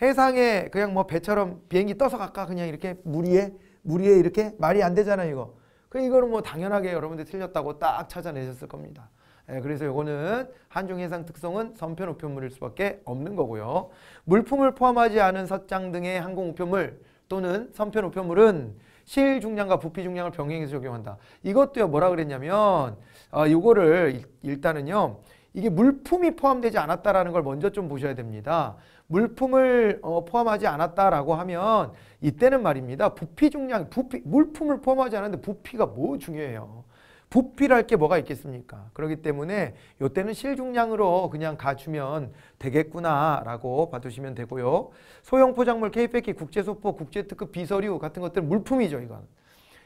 해상에 그냥 뭐 배처럼 비행기 떠서 갈까 그냥 이렇게 무리에무리에 이렇게 말이 안 되잖아요 이거 그 이거는 뭐 당연하게 여러분들 틀렸다고 딱 찾아내셨을 겁니다. 예, 그래서 이거는 한중해상 특성은 선편 우편물일 수밖에 없는 거고요. 물품을 포함하지 않은 선장 등의 항공 우편물 또는 선편 우편물은 실 중량과 부피 중량을 병행해서 적용한다. 이것도요 뭐라 그랬냐면 아, 요거를 일단은요 이게 물품이 포함되지 않았다라는 걸 먼저 좀 보셔야 됩니다. 물품을 어, 포함하지 않았다라고 하면 이때는 말입니다. 부피 중량, 부피, 물품을 포함하지 않았는데 부피가 뭐 중요해요. 부피랄 게 뭐가 있겠습니까? 그렇기 때문에 이때는 실중량으로 그냥 가주면 되겠구나라고 봐두시면 되고요. 소형 포장물, K-패키, 국제소포, 국제특급 비서류 같은 것들 물품이죠. 이건.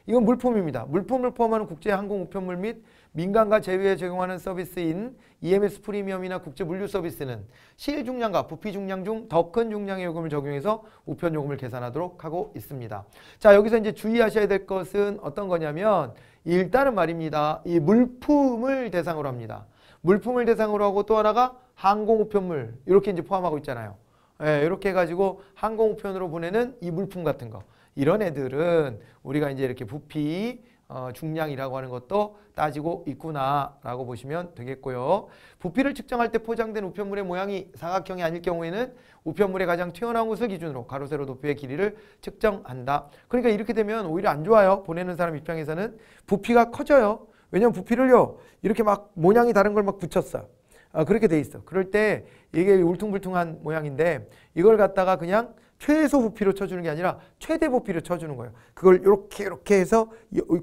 이건 물품입니다. 물품을 포함하는 국제항공우편물 및 민간과 제휴에적용하는 서비스인 EMS 프리미엄이나 국제 물류 서비스는 실중량과 부피중량 중 더 큰 중량의 요금을 적용해서 우편 요금을 계산하도록 하고 있습니다. 자 여기서 이제 주의하셔야 될 것은 어떤 거냐면 일단은 말입니다. 이 물품을 대상으로 합니다. 물품을 대상으로 하고 또 하나가 항공우편물 이렇게 이제 포함하고 있잖아요. 예, 이렇게 해가지고 항공우편으로 보내는 이 물품 같은 거 이런 애들은 우리가 이제 이렇게 부피 어, 중량이라고 하는 것도 따지고 있구나라고 보시면 되겠고요. 부피를 측정할 때 포장된 우편물의 모양이 사각형이 아닐 경우에는 우편물의 가장 튀어나온 곳을 기준으로 가로 세로 높이의 길이를 측정한다. 그러니까 이렇게 되면 오히려 안 좋아요. 보내는 사람 입장에서는 부피가 커져요. 왜냐면 부피를요 이렇게 막 모양이 다른 걸 막 붙였어. 아, 그렇게 돼 있어. 그럴 때 이게 울퉁불퉁한 모양인데 이걸 갖다가 그냥 최소 부피로 쳐주는 게 아니라 최대 부피로 쳐주는 거예요. 그걸 이렇게 이렇게 해서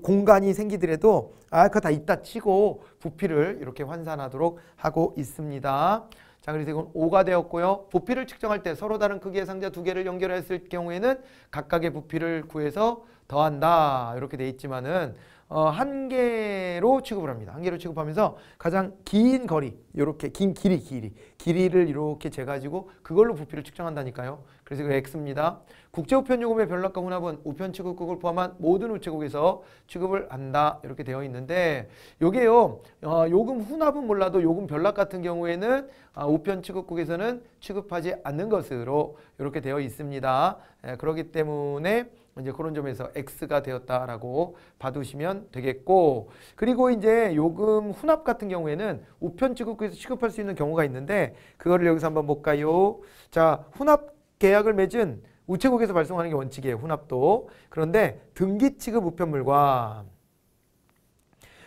공간이 생기더라도 아 그거 다 있다 치고 부피를 이렇게 환산하도록 하고 있습니다. 자 그래서 이건 5가 되었고요. 부피를 측정할 때 서로 다른 크기의 상자 두 개를 연결했을 경우에는 각각의 부피를 구해서 더한다 이렇게 돼 있지만은 어, 한 개로 취급을 합니다. 한 개로 취급하면서 가장 긴 거리, 이렇게 긴 길이, 길이, 길이를 이렇게 재가지고 그걸로 부피를 측정한다니까요. 그래서 이거 X입니다. 국제우편 요금의 별락과 혼합은 우편 취급국을 포함한 모든 우체국에서 취급을 한다. 이렇게 되어 있는데 요게요. 어, 요금 혼합은 몰라도 요금 별락 같은 경우에는 아, 우편 취급국에서는 취급하지 않는 것으로 이렇게 되어 있습니다. 예, 그렇기 때문에 이제 그런 점에서 X가 되었다라고 봐두시면 되겠고 그리고 이제 요금 혼합 같은 경우에는 우편 취급국에서 취급할 수 있는 경우가 있는데 그거를 여기서 한번 볼까요? 자 혼합 계약을 맺은 우체국에서 발송하는 게 원칙이에요. 혼합도. 그런데 등기 취급 우편물과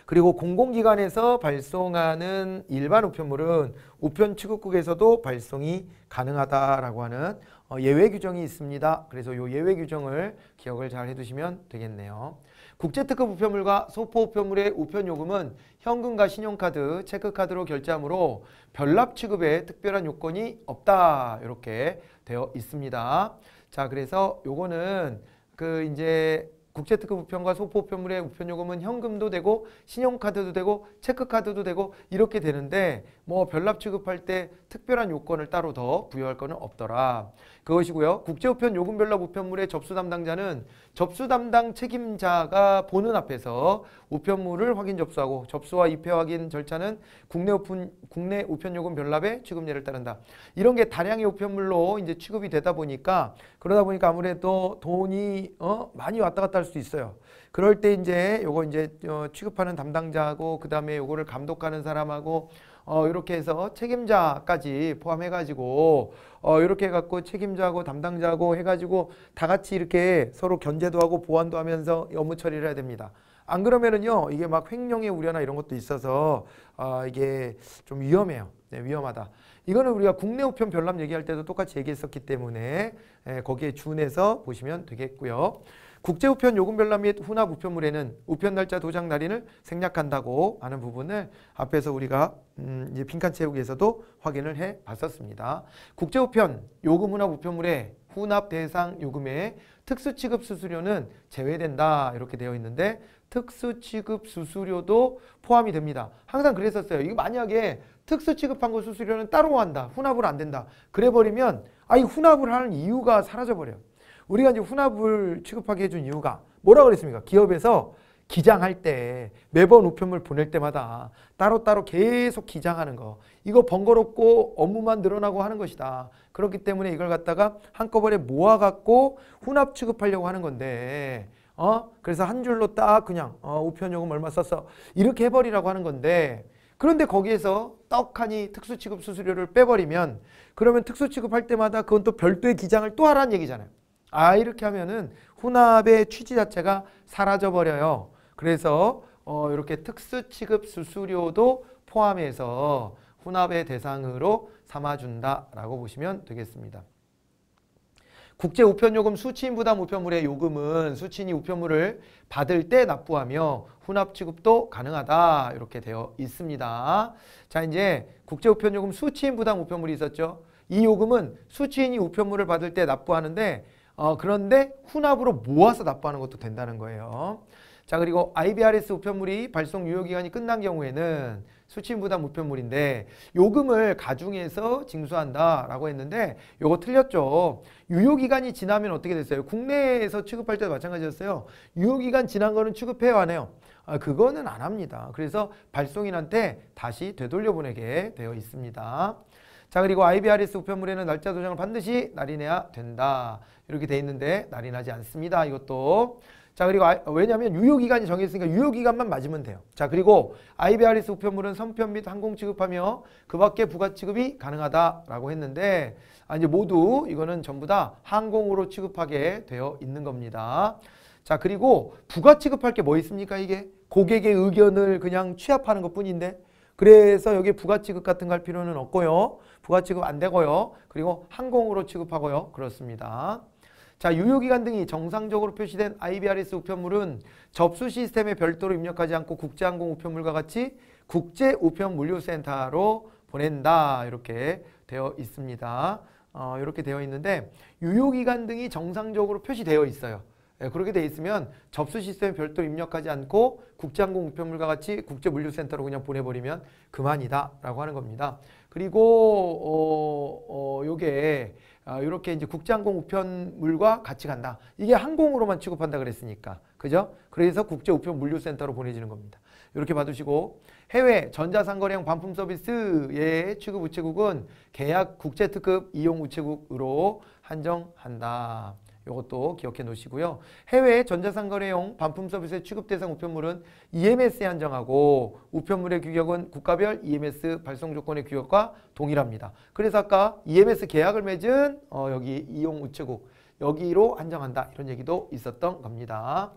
그리고 공공기관에서 발송하는 일반 우편물은 우편 취급국에서도 발송이 가능하다라고 하는 어, 예외 규정이 있습니다. 그래서 이 예외 규정을 기억을 잘 해두시면 되겠네요. 국제특급 우편물과 소포 우편물의 우편 요금은 현금과 신용카드, 체크카드로 결제하므로 별납 취급에 특별한 요건이 없다 이렇게 되어 있습니다. 자 그래서 요거는 그 이제 국제특급 우편과 소포 우편물의 우편 요금은 현금도 되고 신용카드도 되고 체크카드도 되고 이렇게 되는데 뭐 별납 취급할 때 특별한 요건을 따로 더 부여할 것은 없더라. 그것이고요. 국제우편 요금별로 우편물의 접수 담당자는 접수 담당 책임자가 보는 앞에서 우편물을 확인 접수하고 접수와 입회 확인 절차는 국내 우편 국내 우편 요금 별납의 취급례를 따른다. 이런 게 다량의 우편물로 이제 취급이 되다 보니까 그러다 보니까 아무래도 돈이 어 많이 왔다 갔다 할 수 있어요. 그럴 때 이제 요거 이제 어, 취급하는 담당자하고 그다음에 요거를 감독하는 사람하고 어, 이렇게 해서 책임자까지 포함해가지고 어, 이렇게 해갖고 책임자하고 담당자하고 해가지고 다 같이 이렇게 서로 견제도 하고 보완도 하면서 업무 처리를 해야 됩니다. 안 그러면은요 이게 막 횡령의 우려나 이런 것도 있어서 어, 이게 좀 위험해요. 네, 위험하다. 이거는 우리가 국내 우편 별남 얘기할 때도 똑같이 얘기했었기 때문에 에, 예, 거기에 준해서 보시면 되겠고요. 국제우편 요금별람 및 훈화 우편물에는 우편 날짜 도장 날인을 생략한다고 하는 부분을 앞에서 우리가 음 이제 빈칸 채우기에서도 확인을 해 봤었습니다. 국제우편 요금 훈화 우편물에 훈합 대상 요금의 특수 취급 수수료는 제외된다 이렇게 되어 있는데 특수 취급 수수료도 포함이 됩니다. 항상 그랬었어요. 이거 만약에 특수 취급한 거 수수료는 따로 한다. 훈합을 안 된다. 그래 버리면 아이 훈합을 하는 이유가 사라져 버려요. 우리가 이제 혼합을 취급하게 해준 이유가 뭐라 그랬습니까? 기업에서 기장할 때 매번 우편물 보낼 때마다 따로따로 계속 기장하는 거 이거 번거롭고 업무만 늘어나고 하는 것이다 그렇기 때문에 이걸 갖다가 한꺼번에 모아갖고 혼합 취급하려고 하는 건데 어 그래서 한 줄로 딱 그냥 어 우편 요금 얼마 썼어 이렇게 해버리라고 하는 건데 그런데 거기에서 떡하니 특수 취급 수수료를 빼버리면 그러면 특수 취급할 때마다 그건 또 별도의 기장을 또 하라는 얘기잖아요 아 이렇게 하면은 혼합의 취지 자체가 사라져 버려요. 그래서 어, 이렇게 특수 취급 수수료도 포함해서 혼합의 대상으로 삼아준다라고 보시면 되겠습니다. 국제 우편요금 수취인 부담 우편물의 요금은 수취인이 우편물을 받을 때 납부하며 혼합 취급도 가능하다 이렇게 되어 있습니다. 자 이제 국제 우편요금 수취인 부담 우편물이 있었죠. 이 요금은 수취인이 우편물을 받을 때 납부하는데 어, 그런데 혼합으로 모아서 납부하는 것도 된다는 거예요. 자 그리고 IBRS 우편물이 발송 유효기간이 끝난 경우에는 수취부담 우편물인데 요금을 가중해서 징수한다라고 했는데 요거 틀렸죠. 유효기간이 지나면 어떻게 됐어요? 국내에서 취급할 때도 마찬가지였어요. 유효기간 지난 거는 취급해요 안 해요? 아, 그거는 안 합니다. 그래서 발송인한테 다시 되돌려보내게 되어 있습니다. 자 그리고 IBRS 우편물에는 날짜 도장을 반드시 날인해야 된다. 이렇게 돼 있는데 날인하지 않습니다. 이것도 자 그리고 아, 왜냐하면 유효기간이 정해있으니까 유효기간만 맞으면 돼요. 자 그리고 IBRS 우편물은 선편 및 항공 취급하며 그 밖에 부가 취급이 가능하다라고 했는데 아, 이제 모두 이거는 전부 다 항공으로 취급하게 되어 있는 겁니다. 자 그리고 부가 취급할 게 뭐 있습니까 이게 고객의 의견을 그냥 취합하는 것 뿐인데 그래서 여기 부가 취급 같은 거 할 필요는 없고요. 부가 취급 안 되고요. 그리고 항공으로 취급하고요. 그렇습니다. 자, 유효기간 등이 정상적으로 표시된 IBRS 우편물은 접수 시스템에 별도로 입력하지 않고 국제항공 우편물과 같이 국제 우편 물류센터로 보낸다. 이렇게 되어 있습니다. 어, 이렇게 되어 있는데 유효기간 등이 정상적으로 표시되어 있어요. 예, 그렇게 돼 있으면 접수 시스템 별도 입력하지 않고 국제항공 우편물과 같이 국제물류센터로 그냥 보내버리면 그만이다 라고 하는 겁니다. 그리고 어, 어, 요게 아, 이렇게 이제 국제항공 우편물과 같이 간다. 이게 항공으로만 취급한다 그랬으니까. 그죠? 그래서 국제우편물류센터로 보내지는 겁니다. 이렇게 봐두시고 해외 전자상거래형 반품 서비스의 취급 우체국은 계약 국제특급 이용 우체국으로 한정한다. 이것도 기억해 놓으시고요. 해외 전자상거래용 반품 서비스의 취급 대상 우편물은 EMS에 한정하고 우편물의 규격은 국가별 EMS 발송 조건의 규격과 동일합니다. 그래서 아까 EMS 계약을 맺은 어, 여기 이용 우체국 여기로 한정한다 이런 얘기도 있었던 겁니다.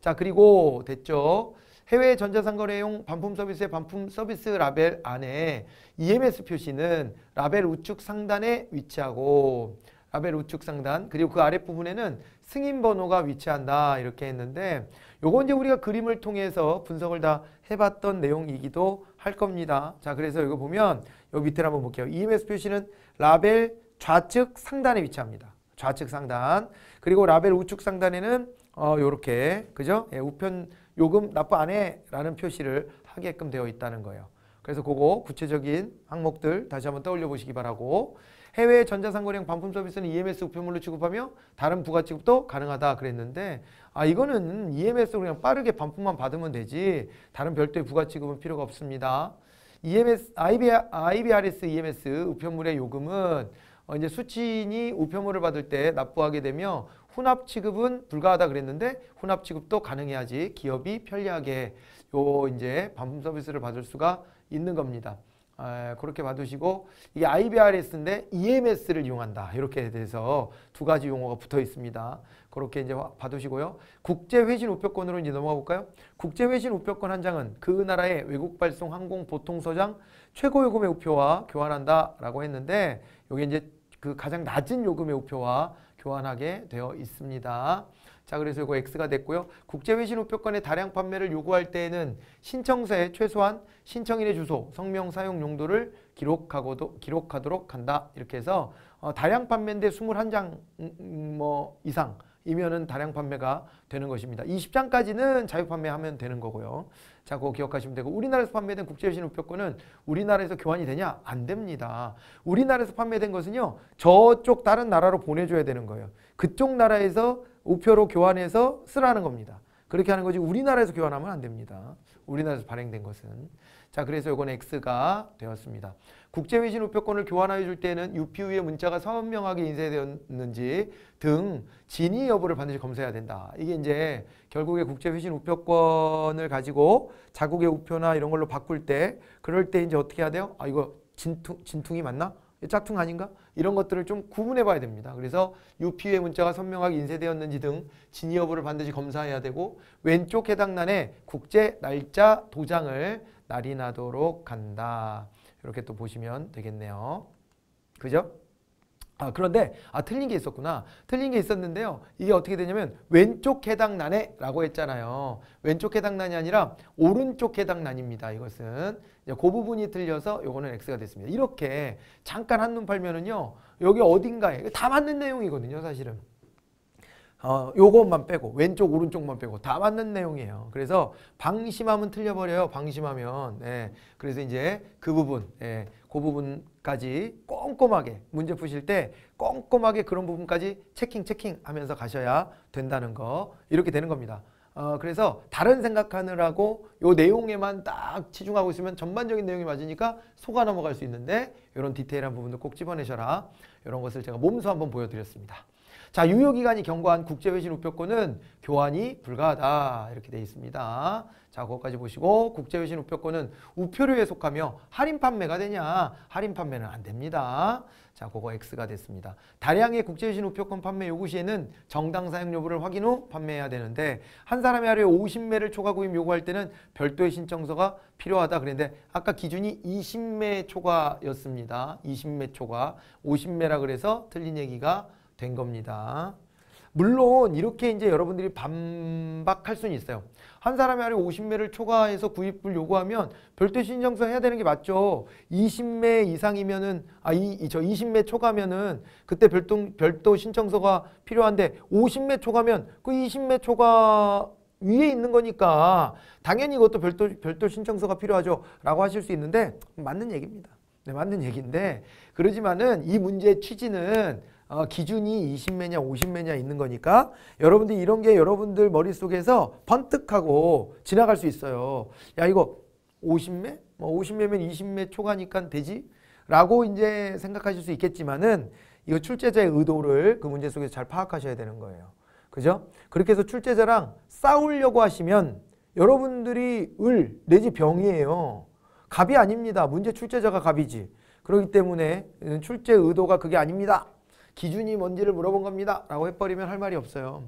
자 그리고 됐죠. 해외 전자상거래용 반품 서비스의 반품 서비스 라벨 안에 EMS 표시는 라벨 우측 상단에 위치하고 라벨 우측 상단 그리고 그 아랫부분에는 승인 번호가 위치한다 이렇게 했는데 요건 이제 우리가 그림을 통해서 분석을 다 해봤던 내용이기도 할 겁니다. 자 그래서 이거 보면 요 밑에 한번 볼게요. EMS 표시는 라벨 좌측 상단에 위치합니다. 좌측 상단 그리고 라벨 우측 상단에는 어 요렇게 그죠? 예, 우편 요금 납부 안 해라는 표시를 하게끔 되어 있다는 거예요. 그래서 그거 구체적인 항목들 다시 한번 떠올려 보시기 바라고 해외 전자상거래형 반품 서비스는 EMS 우편물로 취급하며 다른 부가 취급도 가능하다 그랬는데 아 이거는 EMS로 그냥 빠르게 반품만 받으면 되지 다른 별도의 부가 취급은 필요가 없습니다. EMS, IBR, s EMS e 우편물의 요금은 어, 이제 수취인이 우편물을 받을 때 납부하게 되며 혼합 취급은 불가하다 그랬는데 혼합 취급도 가능해야지 기업이 편리하게 요 이제 반품 서비스를 받을 수가 있는 겁니다. 그렇게 봐두시고 이게 IBRS인데 EMS를 이용한다. 이렇게 돼서 두 가지 용어가 붙어 있습니다. 그렇게 이제 봐두시고요. 국제회신 우표권으로 이제 넘어가 볼까요? 국제회신 우표권한 장은 그 나라의 외국 발송 항공 보통 서장 최고 요금의 우표와 교환한다라고 했는데 여기 이제 그 가장 낮은 요금의 우표와 교환하게 되어 있습니다. 자 그래서 이거 X가 됐고요. 국제외신 우표권의 다량 판매를 요구할 때에는 신청서에 최소한 신청인의 주소, 성명, 사용 용도를 기록하고도, 기록하도록 한다. 이렇게 해서 어, 다량 판매인데 21장 음, 뭐 이상 이면은 다량 판매가 되는 것입니다. 20장까지는 자유 판매하면 되는 거고요. 자, 그거 기억하시면 되고 우리나라에서 판매된 국제외신 우표권은 우리나라에서 교환이 되냐? 안 됩니다. 우리나라에서 판매된 것은요. 저쪽 다른 나라로 보내줘야 되는 거예요. 그쪽 나라에서 우표로 교환해서 쓰라는 겁니다. 그렇게 하는 거지 우리나라에서 교환하면 안 됩니다. 우리나라에서 발행된 것은. 자 그래서 이건 X가 되었습니다. 국제회신 우표권을 교환하여 줄 때는 UPU의 문자가 선명하게 인쇄되었는지 등 진위 여부를 반드시 검사해야 된다. 이게 이제 결국에 국제회신 우표권을 가지고 자국의 우표나 이런 걸로 바꿀 때 그럴 때 이제 어떻게 해야 돼요? 아 이거 진퉁, 진퉁이 맞나? 짝퉁 아닌가? 이런 것들을 좀 구분해 봐야 됩니다. 그래서 UPU의 문자가 선명하게 인쇄되었는지 등 진위 여부를 반드시 검사해야 되고 왼쪽 해당 란에 국제 날짜 도장을 날인하도록 한다. 이렇게 또 보시면 되겠네요. 그죠? 아, 그런데 아 틀린 게 있었구나. 틀린 게 있었는데요. 이게 어떻게 되냐면 왼쪽 해당 난에 라고 했잖아요. 왼쪽 해당 난이 아니라 오른쪽 해당 난입니다. 이것은 이제 그 부분이 틀려서 요거는 X가 됐습니다. 이렇게 잠깐 한눈 팔면은요. 여기 어딘가에 다 맞는 내용이거든요. 사실은. 어, 요것만 빼고 왼쪽 오른쪽만 빼고 다 맞는 내용이에요. 그래서 방심하면 틀려버려요. 방심하면. 예. 그래서 이제 그 부분, 예. 그 부분 까지 꼼꼼하게 문제 푸실 때 꼼꼼하게 그런 부분까지 체킹 체킹 하면서 가셔야 된다는 거 이렇게 되는 겁니다. 어, 그래서 다른 생각하느라고 요 내용에만 딱 치중하고 있으면 전반적인 내용이 맞으니까 속아 넘어갈 수 있는데 이런 디테일한 부분도 꼭 집어내셔라. 이런 것을 제가 몸소 한번 보여드렸습니다. 자, 유효기간이 경과한 국제외신우표권은 교환이 불가하다. 이렇게 되어 있습니다. 자, 그것까지 보시고 국제외신우표권은 우표류에 속하며 할인 판매가 되냐? 할인 판매는 안 됩니다. 자, 그거 X가 됐습니다. 다량의 국제외신 우표권 판매 요구 시에는 정당 사용 여부를 확인 후 판매해야 되는데 한사람의 하루에 50매를 초과 구입 요구할 때는 별도의 신청서가 필요하다 그랬는데 아까 기준이 20매 초과였습니다. 20매 초과. 50매라 그래서 틀린 얘기가 된 겁니다. 물론 이렇게 이제 여러분들이 반박할 수는 있어요. 한 사람이 하루에 50매를 초과해서 구입을 요구하면 별도 신청서 해야 되는 게 맞죠. 20매 이상이면은 아 이 저 20매 초과면은 그때 별도 별도 신청서가 필요한데 50매 초과면 그 20매 초과 위에 있는 거니까 당연히 이것도 별도 별도 신청서가 필요하죠라고 하실 수 있는데 맞는 얘기입니다. 네, 맞는 얘기인데 그러지만은 이 문제의 취지는 어, 기준이 20매냐 50매냐 있는 거니까 여러분들 이런 게 여러분들 머릿속에서 번뜩하고 지나갈 수 있어요. 야 이거 50매? 뭐 50매면 20매 초과니까 되지? 라고 이제 생각하실 수 있겠지만은 이거 출제자의 의도를 그 문제 속에서 잘 파악하셔야 되는 거예요. 그죠? 그렇게 해서 출제자랑 싸우려고 하시면 여러분들이 을 내지 병이에요. 갑이 아닙니다. 문제 출제자가 갑이지. 그렇기 때문에 출제 의도가 그게 아닙니다. 기준이 뭔지를 물어본 겁니다. 라고 해버리면 할 말이 없어요.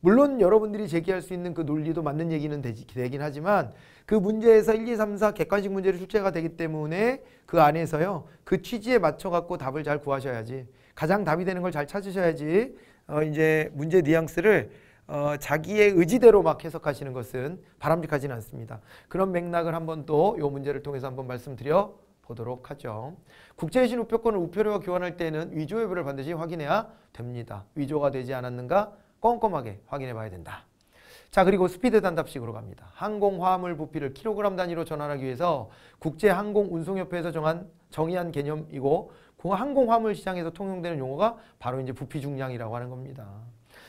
물론 여러분들이 제기할 수 있는 그 논리도 맞는 얘기는 되지, 되긴 하지만 그 문제에서 1, 2, 3, 4 객관식 문제로 출제가 되기 때문에 그 안에서요. 그 취지에 맞춰 갖고 답을 잘 구하셔야지. 가장 답이 되는 걸 잘 찾으셔야지 어, 이제 문제 뉘앙스를 어, 자기의 의지대로 막 해석하시는 것은 바람직하지는 않습니다. 그런 맥락을 한번 또 이 문제를 통해서 한번 말씀드려 보도록 하죠. 국제유신 우표권을 우표료와 교환할 때는 위조 여부를 반드시 확인해야 됩니다. 위조가 되지 않았는가 꼼꼼하게 확인해 봐야 된다. 자 그리고 스피드 단답식으로 갑니다. 항공화물 부피를 킬로그램 단위로 전환하기 위해서 국제항공운송협회에서 정한 정의한 개념이고 항공화물 시장에서 통용되는 용어가 바로 이제 부피 중량이라고 하는 겁니다.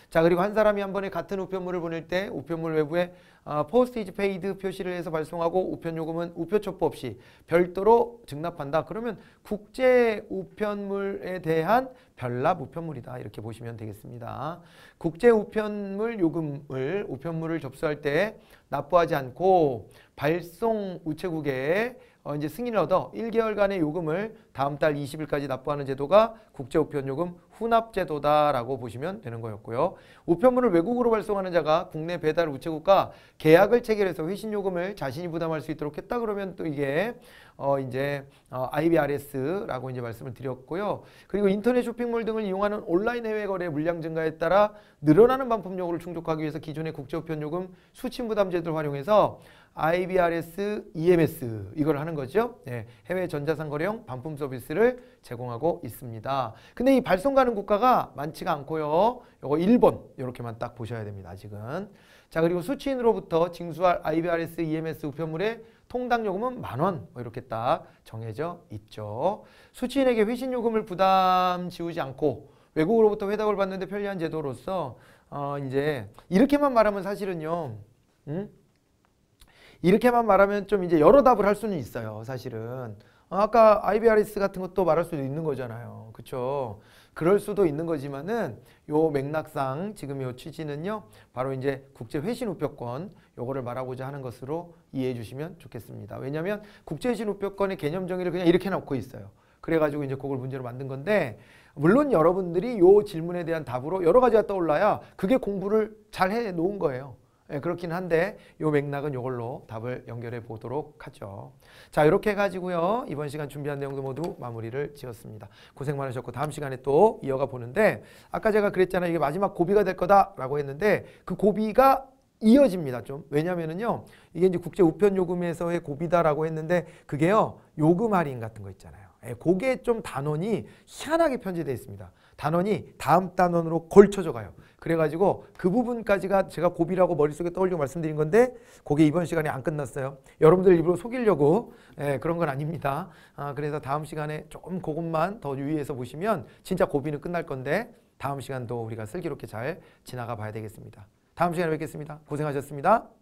자 그리고 한 사람이 한 번에 같은 우편물을 보낼 때 우편물 외부에 어, 포스트이지 페이드 표시를 해서 발송하고 우편 요금은 우표 첩보 없이 별도로 증납한다. 그러면 국제 우편물에 대한 별납 우편물이다. 이렇게 보시면 되겠습니다. 국제 우편물 요금을 우편물을 접수할 때 납부하지 않고 발송 우체국에 어, 이제 승인을 얻어 1개월간의 요금을 다음 달 20일까지 납부하는 제도가 국제우편요금 훈납제도다라고 보시면 되는 거였고요. 우편물을 외국으로 발송하는 자가 국내 배달 우체국과 계약을 체결해서 회신요금을 자신이 부담할 수 있도록 했다 그러면 또 이게 어 이제 어 IBRS라고 이제 말씀을 드렸고요. 그리고 인터넷 쇼핑몰 등을 이용하는 온라인 해외 거래 물량 증가에 따라 늘어나는 반품 요구를 충족하기 위해서 기존의 국제우편요금 수침 부담 제도를 활용해서 IBRS, EMS 이걸 하는 거죠. 예, 해외 전자상 거래용 반품 서비스를 제공하고 있습니다. 근데 이 발송 가는 국가가 많지가 않고요. 요거 일본 이렇게만 딱 보셔야 됩니다. 아직은. 자 그리고 수취인으로부터 징수할 IBRS, EMS 우편물의 통당 요금은 만원 뭐 이렇게 딱 정해져 있죠. 수취인에게 회신 요금을 부담 지우지 않고 외국으로부터 회답을 받는데 편리한 제도로서 어 이제 이렇게만 말하면 사실은요. 음? 이렇게만 말하면 좀 이제 여러 답을 할 수는 있어요. 사실은. 어, 아까 IBRS 같은 것도 말할 수도 있는 거잖아요. 그렇죠? 그럴 수도 있는 거지만은 요 맥락상 지금 요 취지는요. 바로 이제 국제 회신 우표권 요거를 말하고자 하는 것으로 이해해 주시면 좋겠습니다. 왜냐면 국제 회신 우표권의 개념 정의를 그냥 이렇게 놓고 있어요. 그래 가지고 이제 그걸 문제로 만든 건데 물론 여러분들이 요 질문에 대한 답으로 여러 가지가 떠올라야 그게 공부를 잘 해 놓은 거예요. 예, 그렇긴 한데 이 맥락은 이걸로 답을 연결해 보도록 하죠. 자 이렇게 해가지고요. 이번 시간 준비한 내용도 모두 마무리를 지었습니다. 고생 많으셨고 다음 시간에 또 이어가 보는데 아까 제가 그랬잖아요. 이게 마지막 고비가 될 거다라고 했는데 그 고비가 이어집니다 좀 왜냐면은요 이게 이제 국제 우편 요금에서의 고비다라고 했는데 그게요 요금 할인 같은 거 있잖아요 예, 그게 좀 단원이 희한하게 편제되어 있습니다 단원이 다음 단원으로 걸쳐져 가요 그래가지고 그 부분까지가 제가 고비라고 머릿속에 떠올리고 말씀드린 건데 그게 이번 시간에 안 끝났어요. 여러분들 일부러 속이려고 예, 그런 건 아닙니다. 아, 그래서 다음 시간에 조금 그것만 더 유의해서 보시면 진짜 고비는 끝날 건데 다음 시간도 우리가 슬기롭게 잘 지나가 봐야 되겠습니다. 다음 시간에 뵙겠습니다. 고생하셨습니다.